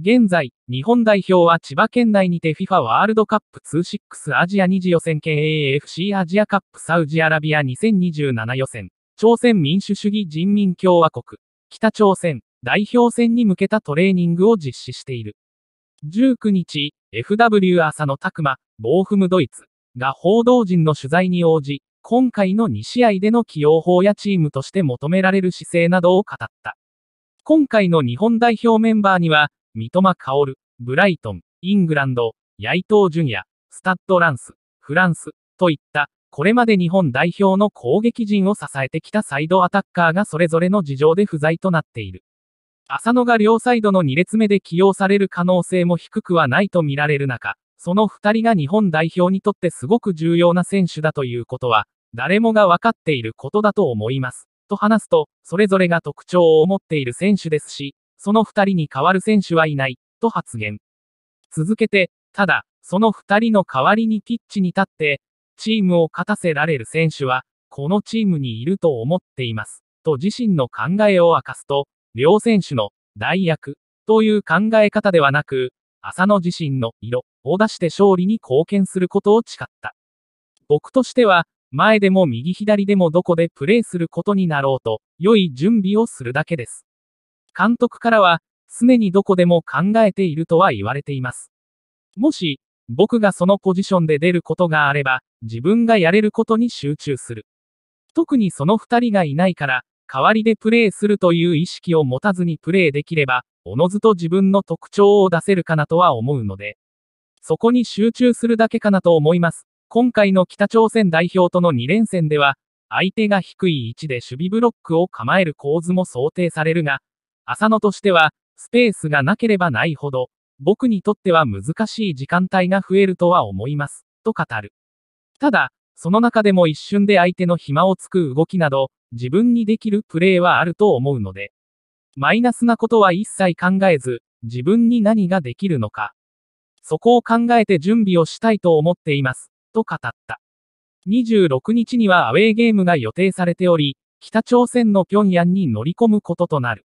現在、日本代表は千葉県内にて FIFA ワールドカップ26アジア2次予選権 AFC アジアカップサウジアラビア2027予選、朝鮮民主主義人民共和国、北朝鮮代表戦に向けたトレーニングを実施している。19日、FW 浅野拓磨、ボーフムドイツが報道陣の取材に応じ、今回の2試合での起用法やチームとして求められる姿勢などを語った。今回の日本代表メンバーには、三笘薫、ブライトン、イングランド、ヤイトージュニア、スタッドランス、フランス、といった、これまで日本代表の攻撃陣を支えてきたサイドアタッカーがそれぞれの事情で不在となっている。浅野が両サイドの2列目で起用される可能性も低くはないと見られる中、その2人が日本代表にとってすごく重要な選手だということは、誰もが分かっていることだと思います。と話すと、それぞれが特徴を持っている選手ですし、その二人に代わる選手はいない、と発言。続けて、ただ、その二人の代わりにピッチに立って、チームを勝たせられる選手は、このチームにいると思っています、と自身の考えを明かすと、両選手の代役という考え方ではなく、浅野自身の色を出して勝利に貢献することを誓った。僕としては、前でも右左でもどこでプレーすることになろうと、良い準備をするだけです。監督からは、常にどこでも考えているとは言われています。もし、僕がそのポジションで出ることがあれば、自分がやれることに集中する。特にその2人がいないから、代わりでプレーするという意識を持たずにプレーできれば、おのずと自分の特徴を出せるかなとは思うので、そこに集中するだけかなと思います。今回の北朝鮮代表との2連戦では、相手が低い位置で守備ブロックを構える構図も想定されるが、浅野としては、スペースがなければないほど、僕にとっては難しい時間帯が増えるとは思います、と語る。ただ、その中でも一瞬で相手の暇をつく動きなど、自分にできるプレーはあると思うので、マイナスなことは一切考えず、自分に何ができるのか、そこを考えて準備をしたいと思っています、と語った。26日にはアウェーゲームが予定されており、北朝鮮の平壌に乗り込むこととなる。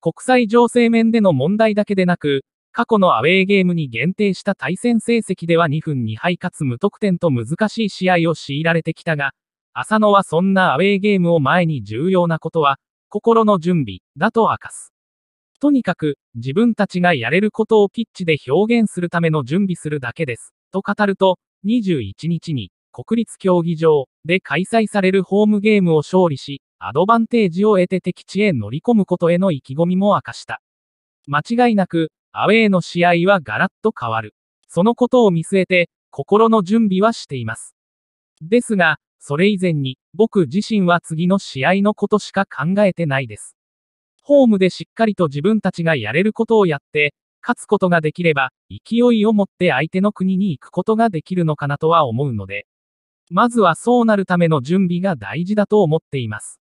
国際情勢面での問題だけでなく、過去のアウェーゲームに限定した対戦成績では2分2敗かつ無得点と難しい試合を強いられてきたが、浅野はそんなアウェーゲームを前に重要なことは、心の準備だと明かす。とにかく、自分たちがやれることをピッチで表現するための準備するだけです、と語ると、21日に国立競技場で開催されるホームゲームを勝利し、アドバンテージを得て敵地へ乗り込むことへの意気込みも明かした。間違いなく、アウェーの試合はガラッと変わる。そのことを見据えて、心の準備はしています。ですが、それ以前に、僕自身は次の試合のことしか考えてないです。ホームでしっかりと自分たちがやれることをやって、勝つことができれば、勢いを持って相手の国に行くことができるのかなとは思うので、まずはそうなるための準備が大事だと思っています。